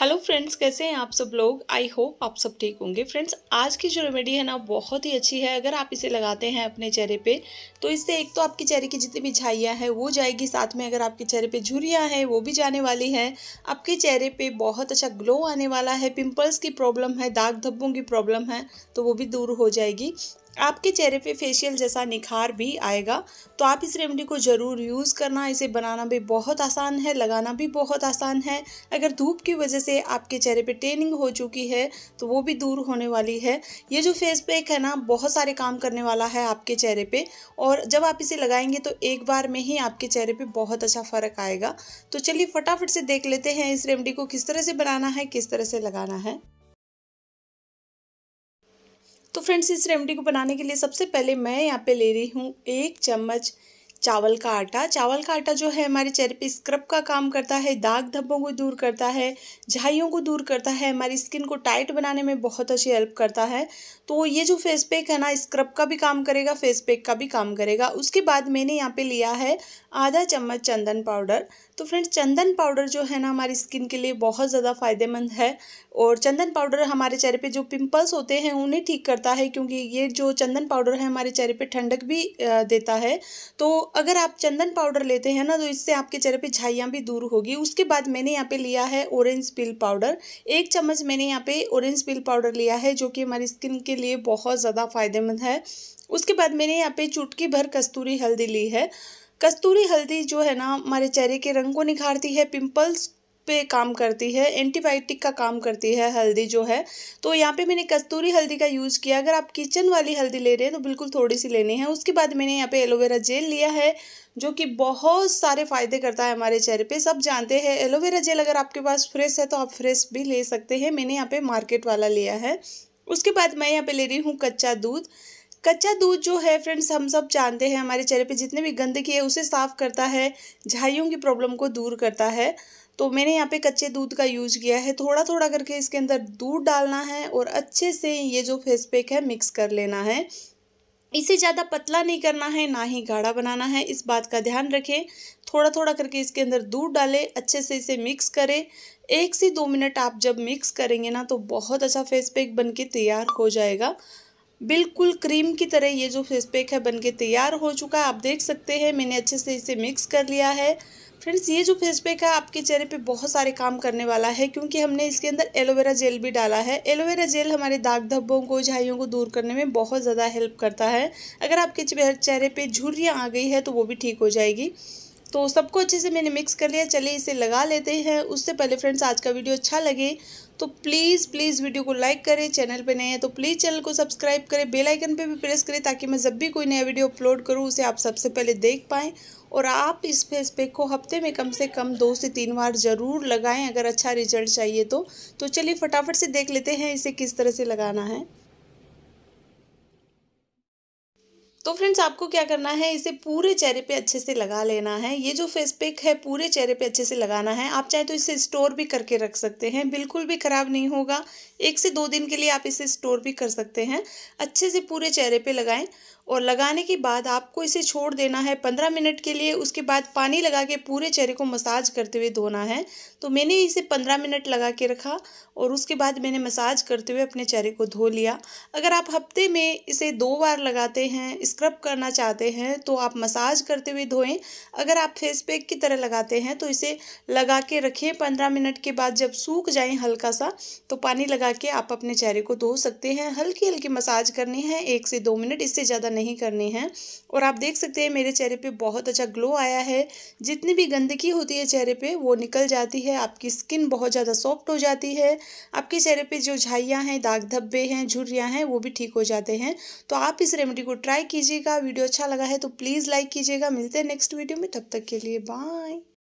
hello friends कैसे हैं आप सब लोग आई होप आप सब ठीक होंगे फ्रेंड्स आज की जो रेमेडी है ना बहुत ही अच्छी है अगर आप इसे लगाते हैं अपने चेहरे पे तो इससे एक तो आपके चेहरे की जितनी भी झाइयाँ हैं वो जाएगी साथ में अगर आपके चेहरे पे झुरियाँ हैं वो भी जाने वाली हैं आपके चेहरे पे बहुत अच्छा ग्लो आने वाला है पिम्पल्स की प्रॉब्लम है दाग धब्बों की प्रॉब्लम है तो वो भी दूर हो जाएगी आपके चेहरे पे फेशियल जैसा निखार भी आएगा तो आप इस रेमेडी को ज़रूर यूज़ करना इसे बनाना भी बहुत आसान है लगाना भी बहुत आसान है अगर धूप की वजह से आपके चेहरे पे टेनिंग हो चुकी है तो वो भी दूर होने वाली है ये जो फेस पैक है ना बहुत सारे काम करने वाला है आपके चेहरे पर और जब आप इसे लगाएंगे तो एक बार में ही आपके चेहरे पर बहुत अच्छा फ़र्क आएगा तो चलिए फटाफट से देख लेते हैं इस रेमेडी को किस तरह से बनाना है किस तरह से लगाना है तो फ्रेंड्स इस रेमेडी को बनाने के लिए सबसे पहले मैं यहाँ पे ले रही हूँ एक चम्मच चावल का आटा चावल का आटा जो है हमारे चेहरे पे स्क्रब का काम करता है दाग धब्बों को दूर करता है झाइयों को दूर करता है हमारी स्किन को टाइट बनाने में बहुत अच्छी हेल्प करता है तो ये जो फेस पैक है ना स्क्रब का भी काम करेगा फेस पैक का भी काम करेगा उसके बाद मैंने यहाँ पे लिया है आधा चम्मच चंदन पाउडर तो फ्रेंड्स चंदन पाउडर जो है ना हमारी स्किन के लिए बहुत ज़्यादा फ़ायदेमंद है और चंदन पाउडर हमारे चेहरे पे जो पिंपल्स होते हैं उन्हें ठीक करता है क्योंकि ये जो चंदन पाउडर है हमारे चेहरे पे ठंडक भी देता है तो अगर आप चंदन पाउडर लेते हैं ना तो इससे आपके चेहरे पे झाइयाँ भी दूर होगी उसके बाद मैंने यहाँ पे लिया है ऑरेंज पिल पाउडर एक चम्मच मैंने यहाँ पे ऑरेंज पिल पाउडर लिया है जो कि हमारी स्किन के लिए बहुत ज़्यादा फ़ायदेमंद है उसके बाद मैंने यहाँ पर चुटकी भर कस्तूरी हल्दी ली है कस्तूरी हल्दी जो है ना हमारे चेहरे के रंग को निखारती है पिंपल्स पे काम करती है एंटीबायोटिक का काम करती है हल्दी जो है तो यहाँ पे मैंने कस्तूरी हल्दी का यूज़ किया अगर आप किचन वाली हल्दी ले रहे हैं तो बिल्कुल थोड़ी सी लेनी है उसके बाद मैंने यहाँ पे एलोवेरा जेल लिया है जो कि बहुत सारे फ़ायदे करता है हमारे चेहरे पे सब जानते हैं एलोवेरा जेल अगर आपके पास फ्रेश है तो आप फ्रेश भी ले सकते हैं मैंने यहाँ पे मार्केट वाला लिया है उसके बाद मैं यहाँ पर ले रही हूँ कच्चा दूध कच्चा दूध जो है फ्रेंड्स हम सब जानते हैं हमारे चेहरे पे जितने भी गंदगी है उसे साफ़ करता है झाइयों की प्रॉब्लम को दूर करता है तो मैंने यहाँ पे कच्चे दूध का यूज़ किया है थोड़ा थोड़ा करके इसके अंदर दूध डालना है और अच्छे से ये जो फेस पैक है मिक्स कर लेना है इसे ज़्यादा पतला नहीं करना है ना ही गाढ़ा बनाना है इस बात का ध्यान रखें थोड़ा थोड़ा करके इसके अंदर दूध डालें अच्छे से इसे मिक्स करें एक से दो मिनट आप जब मिक्स करेंगे ना तो बहुत अच्छा फेस पैक के तैयार हो जाएगा बिल्कुल क्रीम की तरह ये जो फेस पैक है बनके तैयार हो चुका है आप देख सकते हैं मैंने अच्छे से इसे मिक्स कर लिया है फ्रेंड्स ये जो फेस पैक है आपके चेहरे पे बहुत सारे काम करने वाला है क्योंकि हमने इसके अंदर एलोवेरा जेल भी डाला है एलोवेरा जेल हमारे दाग धब्बों को झाइयों को दूर करने में बहुत ज़्यादा हेल्प करता है अगर आपके चेहरे पर झुर्रियाँ आ गई है तो वो भी ठीक हो जाएगी तो सबको अच्छे से मैंने मिक्स कर लिया चलिए इसे लगा लेते हैं उससे पहले फ्रेंड्स आज का वीडियो अच्छा लगे तो प्लीज़ प्लीज़ वीडियो को लाइक करें चैनल पे नए हैं तो प्लीज़ चैनल को सब्सक्राइब करें बेल आइकन पे भी प्रेस करें ताकि मैं जब भी कोई नया वीडियो अपलोड करूँ उसे आप सबसे पहले देख पाएँ और आप इस फेस पैक को हफ्ते में कम से कम दो से तीन बार ज़रूर लगाएँ अगर अच्छा रिजल्ट चाहिए तो, तो चलिए फटाफट से देख लेते हैं इसे किस तरह से लगाना है तो फ्रेंड्स आपको क्या करना है इसे पूरे चेहरे पे अच्छे से लगा लेना है ये जो फेस पैक है पूरे चेहरे पे अच्छे से लगाना है आप चाहे तो इसे स्टोर भी करके रख सकते हैं बिल्कुल भी ख़राब नहीं होगा एक से दो दिन के लिए आप इसे स्टोर भी कर सकते हैं अच्छे से पूरे चेहरे पे लगाएं और लगाने के बाद आपको इसे छोड़ देना है पंद्रह मिनट के लिए उसके बाद पानी लगा के पूरे चेहरे को मसाज करते हुए धोना है तो मैंने इसे पंद्रह मिनट लगा के रखा और उसके बाद मैंने मसाज करते हुए अपने चेहरे को धो लिया अगर आप हफ्ते में इसे दो बार लगाते हैं स्क्रब करना चाहते हैं तो आप मसाज करते हुए धोएं अगर आप फेस पैक की तरह लगाते हैं तो इसे लगा के रखें पंद्रह मिनट के बाद जब सूख जाए हल्का सा तो पानी लगा लगा के आप अपने चेहरे को धो सकते हैं हल्की हल्की मसाज करनी है एक से दो मिनट इससे ज़्यादा नहीं करनी है और आप देख सकते हैं मेरे चेहरे पे बहुत अच्छा ग्लो आया है जितनी भी गंदगी होती है चेहरे पे वो निकल जाती है आपकी स्किन बहुत ज़्यादा सॉफ्ट हो जाती है आपके चेहरे पर जो झाइयाँ हैं दाग धब्बे हैं झुरियाँ हैं वो भी ठीक हो जाते हैं तो आप इस रेमेडी को ट्राई कीजिएगा वीडियो अच्छा लगा है तो प्लीज़ लाइक कीजिएगा मिलते हैं नेक्स्ट वीडियो में तब तक के लिए बाय